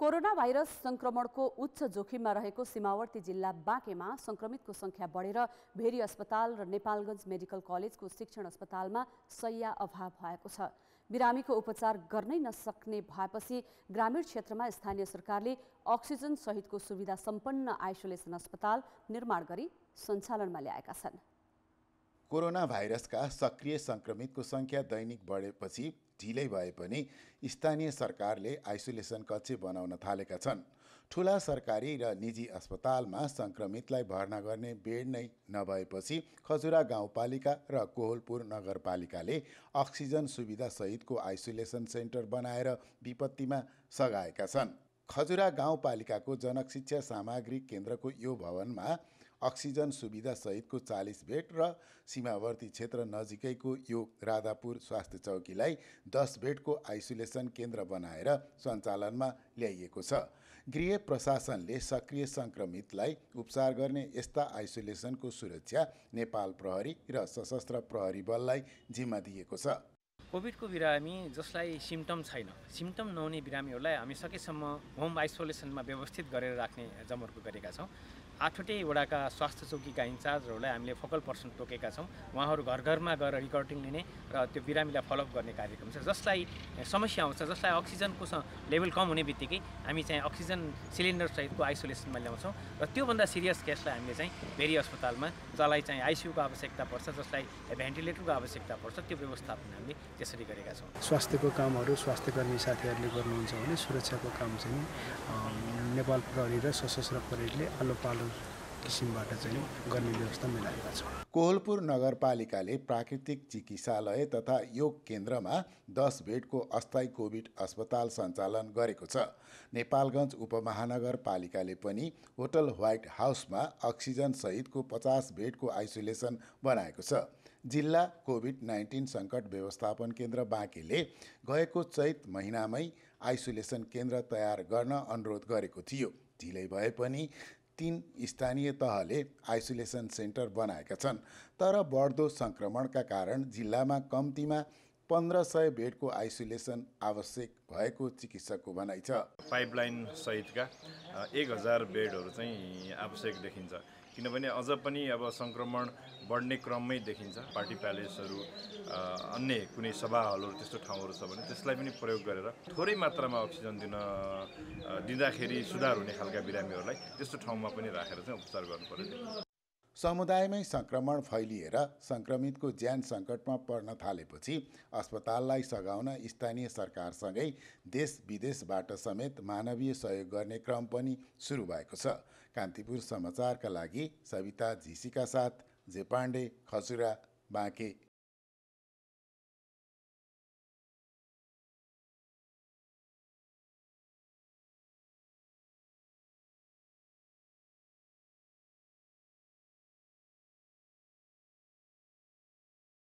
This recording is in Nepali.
कोरोना भाइरस संक्रमणको उच्च जोखिममा रहेको सीमावर्ती जिल्ला बाँकेमा संक्रमितको संख्या बढेर भेरी अस्पताल र नेपालगञ्ज मेडिकल कलेजको शिक्षण अस्पतालमा सय्या अभाव भएको छ बिरामीको उपचार गर्नै नसक्ने भएपछि ग्रामीण क्षेत्रमा स्थानीय सरकारले अक्सिजन सहितको सुविधा सम्पन्न आइसोलेसन अस्पताल निर्माण गरी सञ्चालनमा ल्याएका छन् कोरोना भाइरसका सक्रिय सङ्क्रमितको सङ्ख्या दैनिक बढेपछि ढिलै भए पनि स्थानीय सरकारले आइसोलेसन कक्ष बनाउन थालेका छन् ठुला सरकारी र निजी अस्पतालमा सङ्क्रमितलाई भर्ना गर्ने बेड नै नभएपछि खजुरा गाउँपालिका र कोहलपुर नगरपालिकाले अक्सिजन सुविधासहितको आइसोलेसन सेन्टर बनाएर विपत्तिमा सघाएका छन् खजुरा गाउँपालिकाको जनशिक्षा सामग्री केन्द्रको यो भवनमा अक्सिजन सुविधासहितको चालिस बेड र सीमावर्ती क्षेत्र नजिकैको यो राधापुर स्वास्थ्य चौकीलाई दस बेडको आइसोलेसन केन्द्र बनाएर सञ्चालनमा ल्याइएको छ गृह प्रशासनले सक्रिय सङ्क्रमितलाई उपचार गर्ने यस्ता आइसोलेसनको सुरक्षा नेपाल प्रहरी र सशस्त्र प्रहरी बललाई जिम्मा दिएको छ कोभिडको बिरामी जसलाई सिम्टम छैन सिम्टम नहुने बिरामीहरूलाई हामी सकेसम्म होम आइसोलेसनमा व्यवस्थित गरेर राख्ने जमर्को गरेका छौँ आठवटै वडाका स्वास्थ्य चौकीका इन्चार्जहरूलाई हामीले फोकल पर्सन तोकेका छौँ उहाँहरू घर घरमा गएर रिकर्डिङ लिने र त्यो बिरामीलाई फलोअप गर्ने कार्यक्रम छ जसलाई समस्या आउँछ जसलाई अक्सिजनको लेभल कम हुने बित्तिकै हामी चाहिँ अक्सिजन सिलिन्डर सहितको आइसोलेसनमा ल्याउँछौँ र त्योभन्दा सिरियस केसलाई हामीले चाहिँ भेरी अस्पतालमा जसलाई चाहिँ आइसियुको आवश्यकता पर्छ जसलाई भेन्टिलेटरको आवश्यकता पर्छ त्यो व्यवस्थापन हामीले त्यसरी गरेका छौँ स्वास्थ्यको कामहरू स्वास्थ्य कर्मी साथीहरूले गर्नुहुन्छ भने सुरक्षाको काम चाहिँ नेपाल प्रहरी र सशस्त्र प्रहरीले आलो पालो किसिमबाट चाहिँ गर्ने व्यवस्था मिलाएका छौँ कोहलपुर नगरपालिकाले प्राकृतिक चिकित्सालय तथा योग केन्द्रमा दस बेडको अस्थायी कोभिड अस्पताल सञ्चालन गरेको छ नेपालगञ्ज उपमहानगरपालिकाले पनि होटल व्हाइट हाउसमा अक्सिजन सहितको पचास बेडको आइसोलेसन बनाएको छ जिल्ला कोभिड नाइन्टिन सङ्कट व्यवस्थापन केन्द्र बाँकेले गएको चैत महिनामै आइसोलेसन केन्द्र तयार गर्न अनुरोध गरेको थियो ढिलै भए पनि तिन स्थानीय तहले आइसोलेसन सेन्टर बनाएका छन् तर बढ्दो सङ्क्रमणका कारण जिल्लामा कम्तीमा पन्ध्र सय बेडको आइसोलेसन आवश्यक भएको चिकित्सकको भनाइ छ पाइपलाइन सहितका एक हजार बेडहरू चाहिँ आवश्यक देखिन्छ किनभने अझ पनि अब सङ्क्रमण बढ्ने क्रममै देखिन्छ पार्टी प्यालेसहरू अन्य कुनै सभा हलहरू त्यस्तो ठाउँहरू छ भने त्यसलाई पनि प्रयोग गरेर थोरै मात्रामा अक्सिजन दिन दिँदाखेरि सुधार हुने खालका बिरामीहरूलाई त्यस्तो ठाउँमा पनि राखेर चाहिँ उपचार गर्नु पर्यो समुदायमै सङ्क्रमण फैलिएर सङ्क्रमितको ज्यान सङ्कटमा पर्न थालेपछि अस्पताललाई सघाउन स्थानीय सरकारसँगै देश विदेशबाट समेत मानवीय सहयोग गर्ने क्रम पनि सुरु भएको छ कान्तिपुर समाचारका लागि सविता झिसीका साथ जे पाण्डे खसुरा बाँके